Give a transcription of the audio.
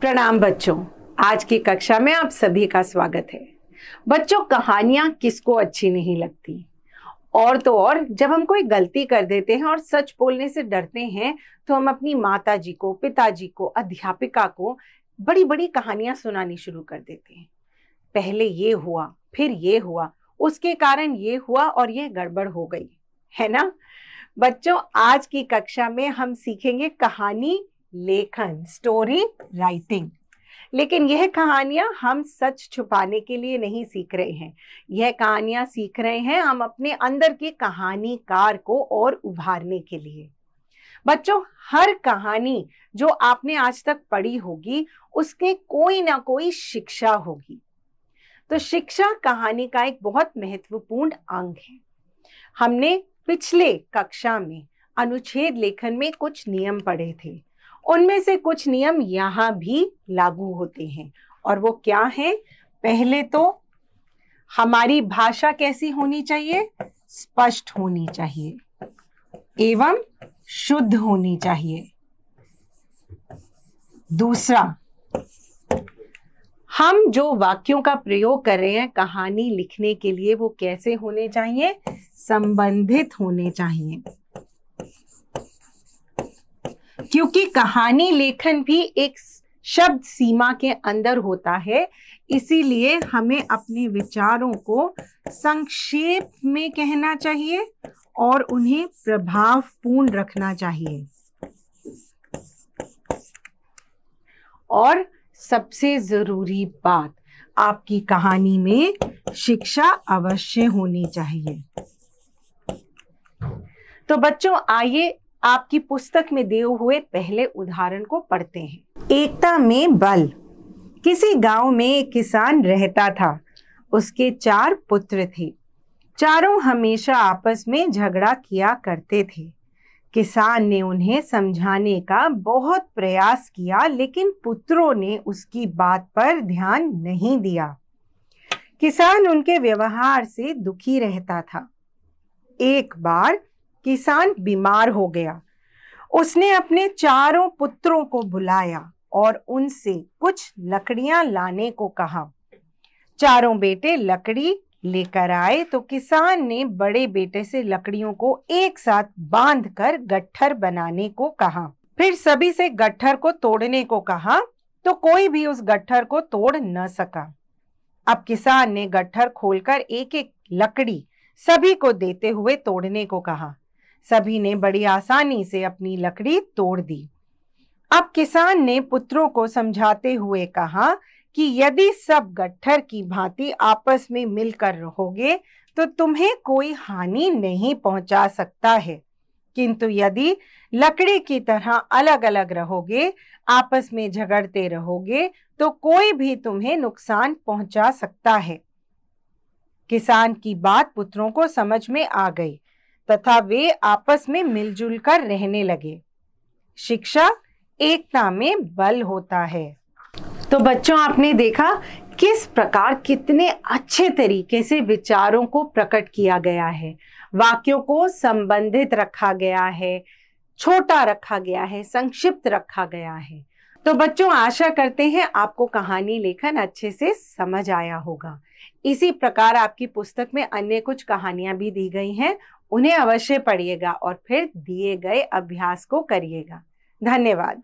प्रणाम बच्चों आज की कक्षा में आप सभी का स्वागत है बच्चों कहानियां किसको अच्छी नहीं लगती और तो और जब हम कोई गलती कर देते हैं और सच बोलने से डरते हैं तो हम अपनी माता जी को पिताजी को अध्यापिका को बड़ी बड़ी कहानियां सुनानी शुरू कर देते हैं पहले ये हुआ फिर ये हुआ उसके कारण ये हुआ और ये गड़बड़ हो गई है ना बच्चों आज की कक्षा में हम सीखेंगे कहानी लेखन स्टोरी राइटिंग लेकिन यह कहानियां हम सच छुपाने के लिए नहीं सीख रहे हैं यह कहानियां सीख रहे हैं हम अपने अंदर के कहानीकार को और उभारने के लिए बच्चों हर कहानी जो आपने आज तक पढ़ी होगी उसके कोई ना कोई शिक्षा होगी तो शिक्षा कहानी का एक बहुत महत्वपूर्ण अंग है हमने पिछले कक्षा में अनुच्छेद लेखन में कुछ नियम पढ़े थे उनमें से कुछ नियम यहाँ भी लागू होते हैं और वो क्या हैं पहले तो हमारी भाषा कैसी होनी चाहिए स्पष्ट होनी चाहिए एवं शुद्ध होनी चाहिए दूसरा हम जो वाक्यों का प्रयोग कर रहे हैं कहानी लिखने के लिए वो कैसे होने चाहिए संबंधित होने चाहिए क्योंकि कहानी लेखन भी एक शब्द सीमा के अंदर होता है इसीलिए हमें अपने विचारों को संक्षेप में कहना चाहिए और उन्हें प्रभावपूर्ण रखना चाहिए और सबसे ज़रूरी बात आपकी कहानी में शिक्षा अवश्य होनी चाहिए तो बच्चों आइए आपकी पुस्तक में दिए हुए पहले उदाहरण को पढ़ते हैं एकता में बल किसी गांव में एक किसान रहता था उसके चार पुत्र थे चारों हमेशा आपस में झगड़ा किया करते थे किसान ने उन्हें समझाने का बहुत प्रयास किया लेकिन पुत्रों ने उसकी बात पर ध्यान नहीं दिया किसान उनके व्यवहार से दुखी रहता था एक बार किसान बीमार हो गया उसने अपने चारों पुत्रों को बुलाया और उनसे कुछ लकड़ियां लाने को कहा चारों बेटे लकड़ी लेकर आए तो किसान ने बड़े बेटे से लकड़ियों को एक साथ बांधकर गट्ठर बनाने को कहा फिर सभी से गट्ठर को तोड़ने को कहा तो कोई भी उस गट्ठर को तोड़ न सका अब किसान ने गट्ठर खोलकर एक एक लकड़ी सभी को देते हुए तोड़ने को कहा सभी ने बड़ी आसानी से अपनी लकड़ी तोड़ दी अब किसान ने पुत्रों को समझाते हुए कहा कि यदि सब गट्ठर की भांति आपस में मिलकर रहोगे तो तुम्हें कोई हानि नहीं पहुंचा सकता है किंतु यदि लकड़ी की तरह अलग अलग रहोगे आपस में झगड़ते रहोगे तो कोई भी तुम्हें नुकसान पहुंचा सकता है किसान की बात पुत्रों को समझ में आ गई तथा वे आपस में मिलजुल कर रहने लगे शिक्षा एकता में बल होता है तो बच्चों आपने देखा किस प्रकार कितने अच्छे तरीके से विचारों को प्रकट किया गया है वाक्यों को संबंधित रखा गया है छोटा रखा गया है संक्षिप्त रखा गया है तो बच्चों आशा करते हैं आपको कहानी लेखन अच्छे से समझ आया होगा इसी प्रकार आपकी पुस्तक में अन्य कुछ कहानियां भी दी गई हैं उन्हें अवश्य पढ़िएगा और फिर दिए गए अभ्यास को करिएगा धन्यवाद